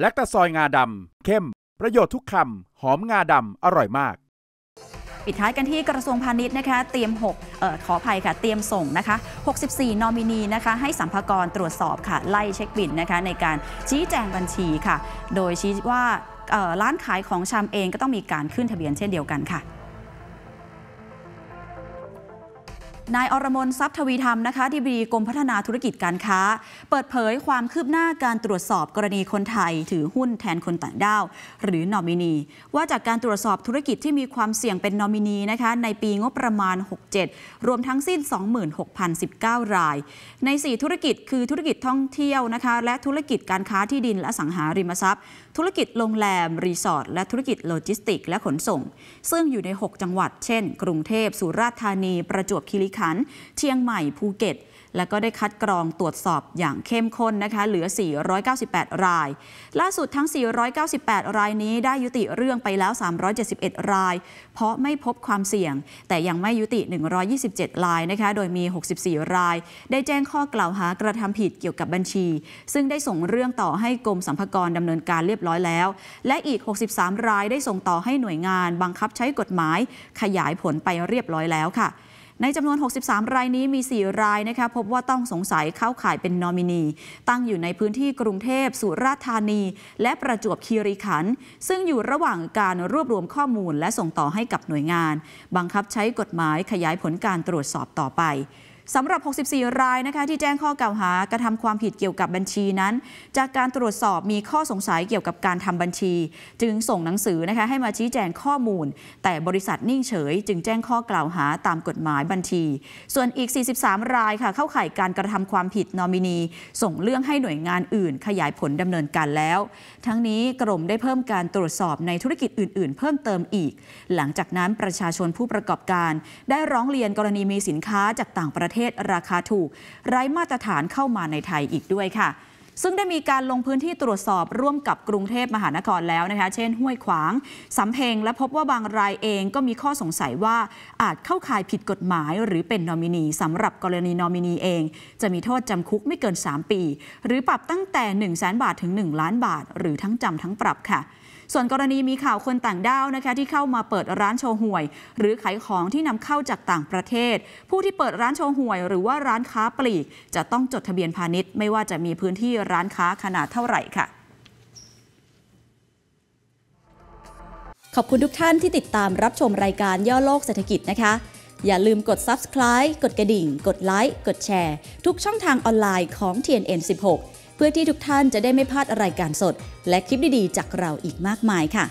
และตะซอยงาดำเข้ม ประโยชน์ทุกคำหอมงาดำอร่อยมาก ปิดท้ายกันที่กระทรวงพาณิชย์นะคะเตรียม6เอ่อขออภัยค่ะ เตรียมส่งนะคะ64 นอมินีนะคะให้สัมภากรตรวจสอบค่ะ ไล่เช็คบินนะคะในการชี้แจงบัญชีค่ะ โดยชี้ว่าร้านขายของชำเองก็ต้องมีการขึ้นทะเบียนเช่นเดียวกันค่ะนายอรมนทรัพย์ทวีธรรมนะคะดีบีกรมพัฒนาธุรกิจการค้า เปิดเผยความคืบหน้าการตรวจสอบกรณีคนไทย ถือหุ้นแทนคนต่างด้าวหรือนอมินีว่าจากการตรวจสอบธุรกิจที่มีความเสี่ยงเป็นนอมินีนะคะ ในปีงบประมาณ 67 รวมทั้งสิ้น 26,019 ราย ใน 4 ธุรกิจคือธุรกิจท่องเที่ยวนะคะ และธุรกิจการค้าที่ดินและสังหาริมทรัพย์ ธุรกิจโรงแรมรีสอร์ทและธุรกิจโลจิสติกและขนส่ง ซึ่งอยู่ใน 6 จังหวัดเช่น กรุงเทพสุราษฎร์ธานีประจวบคีรีขัน์ขันเชียงใหม่ภูเก็ต และก็ได้คัดกรองตรวจสอบอย่างเข้มข้นนะคะ เหลือ 498 ราย ล่าสุดทั้ง 498 รายนี้ได้ยุติเรื่องไปแล้ว 371 ราย เพราะไม่พบความเสี่ยง แต่ยังไม่ยุติ 127 รายนะคะ โดยมี 64 ราย ได้แจ้งข้อกล่าวหากระทำผิดเกี่ยวกับบัญชี ซึ่งได้ส่งเรื่องต่อให้กรมสัมภากรดำเนินการเรียบร้อยแล้ว และอีก 63 รายได้ส่งต่อให้หน่วยงาน บังคับใช้กฎหมาย ขยายผลไปเรียบร้อยแล้วค่ะในจำนวน 63 รายนี้มี 4 รายนะคะพบว่าต้องสงสัยเข้าข่ายเป็นนอมินี ตั้งอยู่ในพื้นที่กรุงเทพ สุราษฎร์ธานี และประจวบคีรีขันธ์ซึ่งอยู่ระหว่างการรวบรวมข้อมูลและส่งต่อให้กับหน่วยงาน บังคับใช้กฎหมายขยายผลการตรวจสอบต่อไปสำหรับ 64 รายนะคะ ที่แจ้งข้อกล่าวหากระทำความผิดเกี่ยวกับบัญชีนั้น จากการตรวจสอบมีข้อสงสัยเกี่ยวกับการทำบัญชี จึงส่งหนังสือนะคะให้มาชี้แจงข้อมูล แต่บริษัทนิ่งเฉย จึงแจ้งข้อกล่าวหาตามกฎหมายบัญชี ส่วนอีก 43 รายค่ะเข้าข่ายการกระทำความผิดนอมินีส่งเรื่องให้หน่วยงานอื่น ขยายผลดำเนินการแล้ว ทั้งนี้กรมได้เพิ่มการตรวจสอบในธุรกิจอื่น ๆ เพิ่มเติมอีก หลังจากนั้นประชาชนผู้ประกอบการ ได้ร้องเรียนกรณีมีสินค้าจากต่างประเทศเทศราคาถูก ไร้มาตรฐานเข้ามาในไทยอีกด้วยค่ะ ซึ่งได้มีการลงพื้นที่ตรวจสอบร่วมกับกรุงเทพมหานครแล้วนะคะ เช่นห้วยขวาง สำเพ็งและพบว่าบางรายเองก็มีข้อสงสัยว่า อาจเข้าข่ายผิดกฎหมายหรือเป็นนอมินีสำหรับกรณีนอมินีเอง จะมีโทษจำคุกไม่เกิน 3 ปี หรือปรับตั้งแต่ 1 0 0 0 0นบาทถึง 1 ล้านบาท หรือทั้งจำทั้งปรับค่ะส่วนกรณีมีข่าวคนต่างด้าวนะคะที่เข้ามาเปิดร้านโชว์หวย หรือขายของที่นำเข้าจากต่างประเทศ ผู้ที่เปิดร้านโชว์หวยหรือว่าร้านค้าปลีก จะต้องจดทะเบียนพาณิชย์ไม่ว่าจะมีพื้นที่ร้านค้าขนาดเท่าไหร่ค่ะ ขอบคุณทุกท่านที่ติดตามรับชมรายการย่อโลกเศรษฐกิจนะคะ อย่าลืมกด subscribe กดกระดิ่งกดไลค์กดแชร์ทุกช่องทางออนไลน์ของ TNN 16พื่อที่ทุกท่านจะได้ไม่พลาดรายการสด และคลิปดีๆ จากเราอีกมากมายค่ะ